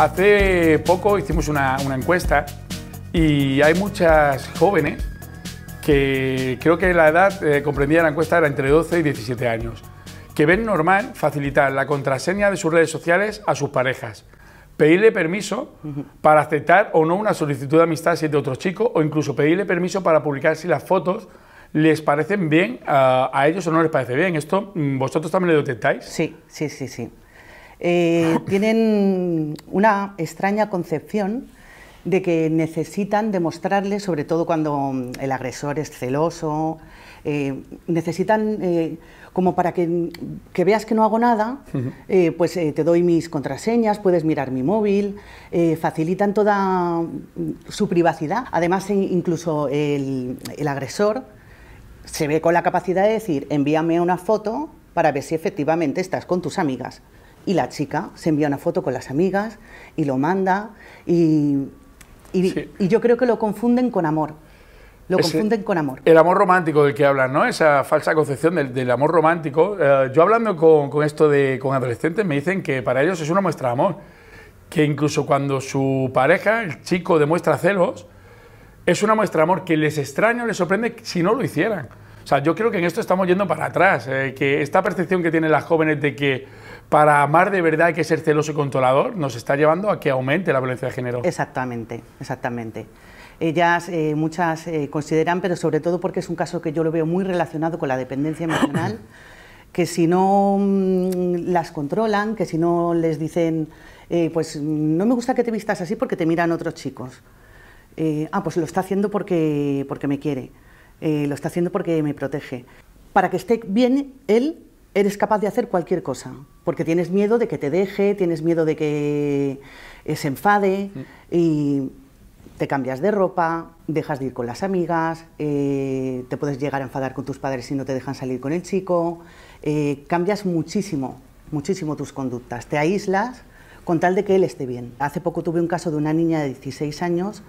Hace poco hicimos una, encuesta y hay muchas jóvenes que creo que la edad eh, comprendida en la encuesta era entre 12 y 17 años, que ven normal facilitar la contraseña de sus redes sociales a sus parejas, pedirle permiso para aceptar o no una solicitud de amistad si es de otro chico, o incluso pedirle permiso para publicar si las fotos les parecen bien a, a ellos o no les parece bien. ¿Esto mm, vosotros también lo detectáis? Sí, sí, sí, sí. Eh, tienen una extraña concepción de que necesitan demostrarle, sobre todo cuando mm, el agresor es celoso, eh, necesitan, eh, como para que, veas que no hago nada, pues te doy mis contraseñas, puedes mirar mi móvil, facilitan toda mm, su privacidad. Además, incluso el agresor se ve con la capacidad de decir, envíame una foto para ver si efectivamente estás con tus amigas y la chica se envía una foto con las amigas y lo manda y, yo creo que lo confunden con amor. Lo confunden con amor. El amor romántico del que hablan, ¿no? Esa falsa concepción del, amor romántico. Eh, yo hablando con, esto de con adolescentes me dicen que para ellos es una muestra de amor. Que incluso cuando su pareja, el chico, demuestra celos, es una muestra de amor que les extraña o les sorprende si no lo hicieran. O sea, yo creo que en esto estamos yendo para atrás. Eh, que esta percepción que tienen las jóvenes de que para amar de verdad hay que ser celoso y controlador, nos está llevando a que aumente la violencia de género. Exactamente, exactamente. Ellas, eh, muchas eh, consideran, pero sobre todo porque es un caso que yo lo veo muy relacionado con la dependencia emocional, que si no mm, las controlan, que si no les dicen, eh, pues no me gusta que te vistas así porque te miran otros chicos. ah, pues lo está haciendo porque, porque me quiere, lo está haciendo porque me protege. Para que esté bien, él eres capaz de hacer cualquier cosa porque tienes miedo de que te deje, tienes miedo de que eh, se enfade y te cambias de ropa, dejas de ir con las amigas, eh, te puedes llegar a enfadar con tus padres si no te dejan salir con el chico, eh, cambias muchísimo, muchísimo tus conductas, te aíslas con tal de que él esté bien. Hace poco tuve un caso de una niña de 16 años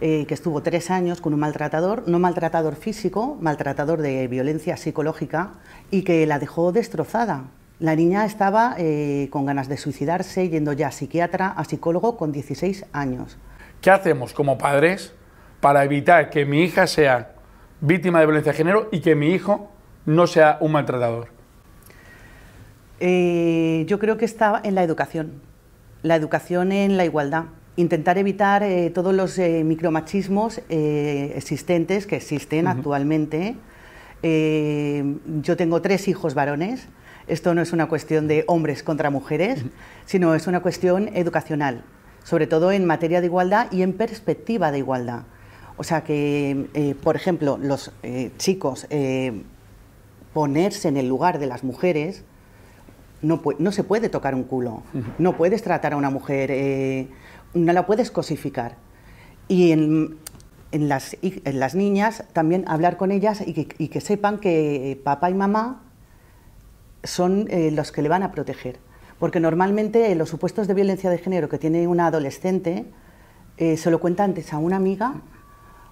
que estuvo tres años con un maltratador, no maltratador físico, maltratador de violencia psicológica, y que la dejó destrozada. La niña estaba eh, con ganas de suicidarse, yendo ya a psiquiatra, a psicólogo con 16 años. ¿Qué hacemos como padres para evitar que mi hija sea víctima de violencia de género y que mi hijo no sea un maltratador? Eh, yo creo que está en la educación, la educación en la igualdad. Intentar evitar eh, todos los micromachismos existentes que existen actualmente eh, yo tengo tres hijos varones. Esto no es una cuestión de hombres contra mujeres, sino es una cuestión educacional, sobre todo en materia de igualdad y en perspectiva de igualdad. O sea que, eh, por ejemplo, los eh, chicos ponerse en el lugar de las mujeres, no, no, se puede tocar un culo, no puedes tratar a una mujer, no la puedes cosificar. Y en, en las, niñas también hablar con ellas y que, sepan que papá y mamá son eh, los que le van a proteger. Porque normalmente eh, los supuestos de violencia de género que tiene una adolescente eh, se lo cuenta antes a una amiga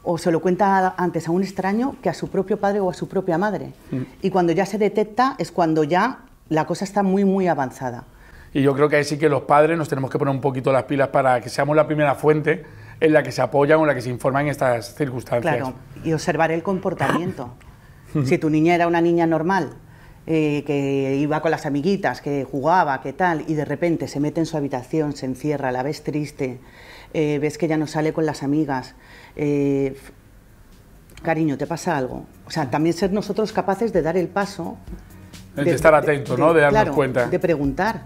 o se lo cuenta antes a un extraño que a su propio padre o a su propia madre. Mm. Y cuando ya se detecta es cuando ya la cosa está muy, muy avanzada. Y yo creo que ahí sí que los padres nos tenemos que poner un poquito las pilas para que seamos la primera fuente en la que se apoyan o en la que se informan en estas circunstancias. Claro, y observar el comportamiento. si tu niña era una niña normal, eh, que iba con las amiguitas, que jugaba, que tal, y de repente se mete en su habitación, se encierra, la ves triste, eh, ves que ya no sale con las amigas. Eh, cariño, ¿te pasa algo? O sea, también ser nosotros capaces de dar el paso. De, estar atento, ¿no? De, darnos cuenta. De preguntar,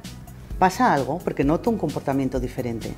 ¿pasa algo? Porque noto un comportamiento diferente.